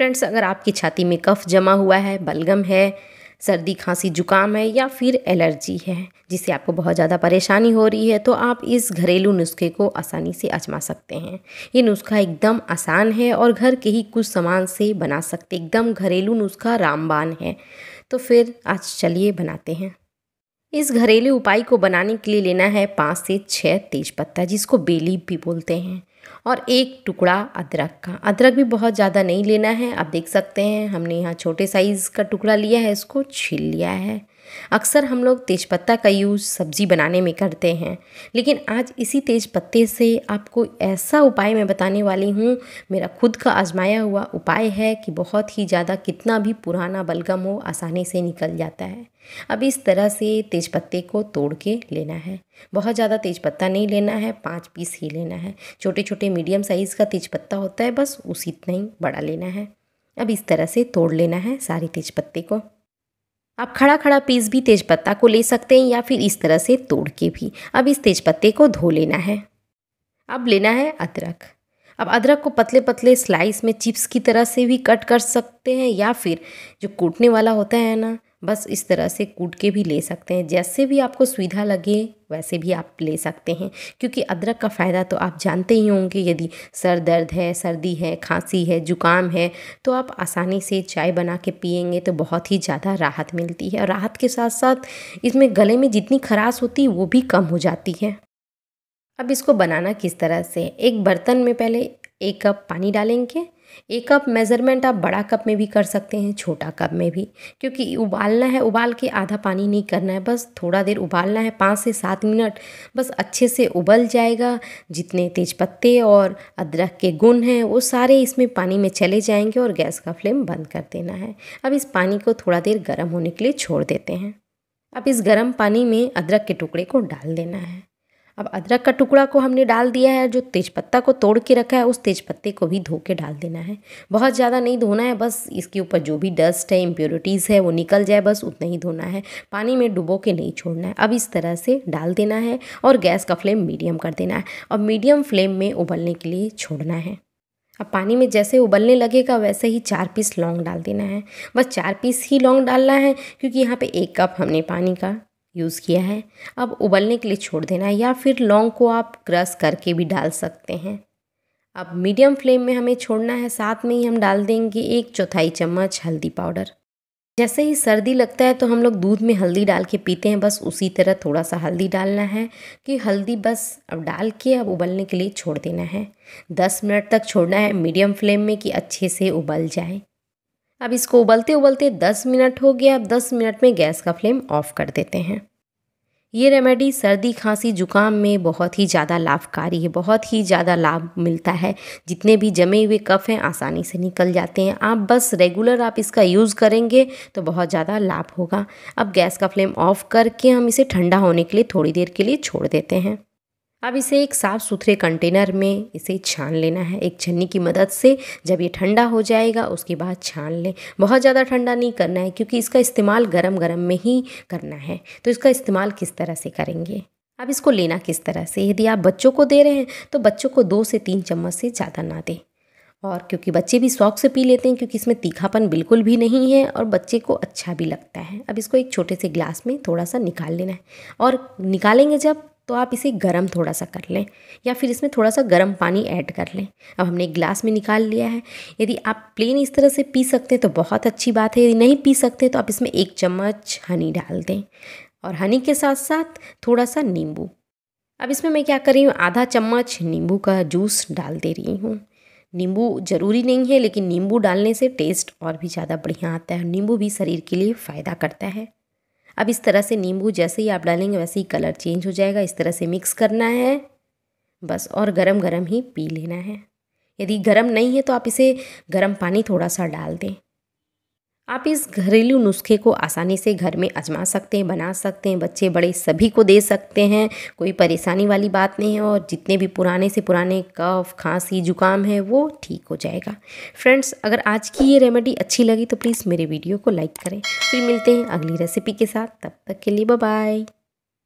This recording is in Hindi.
फ्रेंड्स अगर आपकी छाती में कफ जमा हुआ है बलगम है सर्दी खांसी जुकाम है या फिर एलर्जी है जिससे आपको बहुत ज़्यादा परेशानी हो रही है तो आप इस घरेलू नुस्खे को आसानी से आजमा सकते हैं ये नुस्खा एकदम आसान है और घर के ही कुछ सामान से बना सकते एकदम घरेलू नुस्खा रामबान है तो फिर आज चलिए बनाते हैं इस घरेलू उपाय को बनाने के लिए लेना है पाँच से छः तेज पत्ता जिसको बेली भी बोलते हैं और एक टुकड़ा अदरक का अदरक भी बहुत ज़्यादा नहीं लेना है आप देख सकते हैं हमने यहाँ छोटे साइज़ का टुकड़ा लिया है इसको छील लिया है अक्सर हम लोग तेज़पत्ता का यूज़ सब्ज़ी बनाने में करते हैं लेकिन आज इसी तेज़पत्ते से आपको ऐसा उपाय मैं बताने वाली हूँ मेरा खुद का आजमाया हुआ उपाय है कि बहुत ही ज़्यादा कितना भी पुराना बलगम हो आसानी से निकल जाता है अब इस तरह से तेज़पत्ते को तोड़ के लेना है बहुत ज़्यादा तेज़पत्ता नहीं लेना है पाँच पीस ही लेना है छोटे छोटे मीडियम साइज़ का तेज़पत्ता होता है बस उसी इतना ही बड़ा लेना है अब इस तरह से तोड़ लेना है सारे तेज़पत्ते को आप खड़ा खड़ा पीस भी तेज़पत्ता को ले सकते हैं या फिर इस तरह से तोड़ के भी अब इस तेज़पत्ते को धो लेना है अब लेना है अदरक अब अदरक को पतले पतले स्लाइस में चिप्स की तरह से भी कट कर सकते हैं या फिर जो कूटने वाला होता है ना बस इस तरह से कूट के भी ले सकते हैं जैसे भी आपको सुविधा लगे वैसे भी आप ले सकते हैं क्योंकि अदरक का फ़ायदा तो आप जानते ही होंगे यदि सर दर्द है सर्दी है खांसी है जुकाम है तो आप आसानी से चाय बना के पियेंगे तो बहुत ही ज़्यादा राहत मिलती है और राहत के साथ साथ इसमें गले में जितनी खराश होती वो भी कम हो जाती है अब इसको बनाना किस तरह से एक बर्तन में पहले एक कप पानी डालेंगे एक कप मेज़रमेंट आप बड़ा कप में भी कर सकते हैं छोटा कप में भी क्योंकि उबालना है उबाल के आधा पानी नहीं करना है बस थोड़ा देर उबालना है पाँच से सात मिनट बस अच्छे से उबल जाएगा जितने तेज पत्ते और अदरक के गुण हैं वो सारे इसमें पानी में चले जाएंगे और गैस का फ्लेम बंद कर देना है अब इस पानी को थोड़ा देर गर्म होने के लिए छोड़ देते हैं अब इस गर्म पानी में अदरक के टुकड़े को डाल देना है अब अदरक का टुकड़ा को हमने डाल दिया है जो तेज़पत्ता को तोड़ के रखा है उस तेज़पत्ते को भी धो के डाल देना है बहुत ज़्यादा नहीं धोना है बस इसके ऊपर जो भी डस्ट है इम्प्योरिटीज़ है वो निकल जाए बस उतना ही धोना है पानी में डुबो के नहीं छोड़ना है अब इस तरह से डाल देना है और गैस का फ्लेम मीडियम कर देना है और मीडियम फ्लेम में उबलने के लिए छोड़ना है अब पानी में जैसे उबलने लगेगा वैसे ही चार पीस लौंग डाल देना है बस चार पीस ही लौंग डालना है क्योंकि यहाँ पे एक कप हमने पानी का यूज़ किया है अब उबलने के लिए छोड़ देना है या फिर लौंग को आप क्रश करके भी डाल सकते हैं अब मीडियम फ्लेम में हमें छोड़ना है साथ में ही हम डाल देंगे एक चौथाई चम्मच हल्दी पाउडर जैसे ही सर्दी लगता है तो हम लोग दूध में हल्दी डाल के पीते हैं बस उसी तरह थोड़ा सा हल्दी डालना है कि हल्दी बस अब डाल के अब उबलने के लिए छोड़ देना है दस मिनट तक छोड़ना है मीडियम फ्लेम में कि अच्छे से उबल जाए अब इसको उबलते उबलते 10 मिनट हो गया अब 10 मिनट में गैस का फ्लेम ऑफ कर देते हैं ये रेमेडी सर्दी खांसी जुकाम में बहुत ही ज़्यादा लाभकारी है बहुत ही ज़्यादा लाभ मिलता है जितने भी जमे हुए कफ हैं आसानी से निकल जाते हैं आप बस रेगुलर आप इसका यूज़ करेंगे तो बहुत ज़्यादा लाभ होगा अब गैस का फ्लेम ऑफ करके हम इसे ठंडा होने के लिए थोड़ी देर के लिए छोड़ देते हैं अब इसे एक साफ़ सुथरे कंटेनर में इसे छान लेना है एक छन्नी की मदद से जब ये ठंडा हो जाएगा उसके बाद छान लें बहुत ज़्यादा ठंडा नहीं करना है क्योंकि इसका इस्तेमाल गरम गरम में ही करना है तो इसका इस्तेमाल किस तरह से करेंगे अब इसको लेना किस तरह से यदि आप बच्चों को दे रहे हैं तो बच्चों को दो से तीन चम्मच से ज़्यादा ना दें और क्योंकि बच्चे भी शौक से पी लेते हैं क्योंकि इसमें तीखापन बिल्कुल भी नहीं है और बच्चे को अच्छा भी लगता है अब इसको एक छोटे से ग्लास में थोड़ा सा निकाल लेना है और निकालेंगे जब तो आप इसे गर्म थोड़ा सा कर लें या फिर इसमें थोड़ा सा गर्म पानी ऐड कर लें अब हमने एक ग्लास में निकाल लिया है यदि आप प्लेन इस तरह से पी सकते हैं तो बहुत अच्छी बात है यदि नहीं पी सकते तो आप इसमें एक चम्मच हनी डाल दें और हनी के साथ साथ थोड़ा सा नींबू अब इसमें मैं क्या कर रही हूँ आधा चम्मच नींबू का जूस डाल दे रही हूँ नींबू ज़रूरी नहीं है लेकिन नींबू डालने से टेस्ट और भी ज़्यादा बढ़िया आता है नींबू भी शरीर के लिए फ़ायदा करता है अब इस तरह से नींबू जैसे ही आप डालेंगे वैसे ही कलर चेंज हो जाएगा इस तरह से मिक्स करना है बस और गरम गरम ही पी लेना है यदि गरम नहीं है तो आप इसे गरम पानी थोड़ा सा डाल दें आप इस घरेलू नुस्खे को आसानी से घर में आजमा सकते हैं बना सकते हैं बच्चे बड़े सभी को दे सकते हैं कोई परेशानी वाली बात नहीं है और जितने भी पुराने से पुराने कफ खांसी जुकाम है वो ठीक हो जाएगा फ्रेंड्स अगर आज की ये रेमेडी अच्छी लगी तो प्लीज़ मेरे वीडियो को लाइक करें फिर मिलते हैं अगली रेसिपी के साथ तब तक के लिए बाय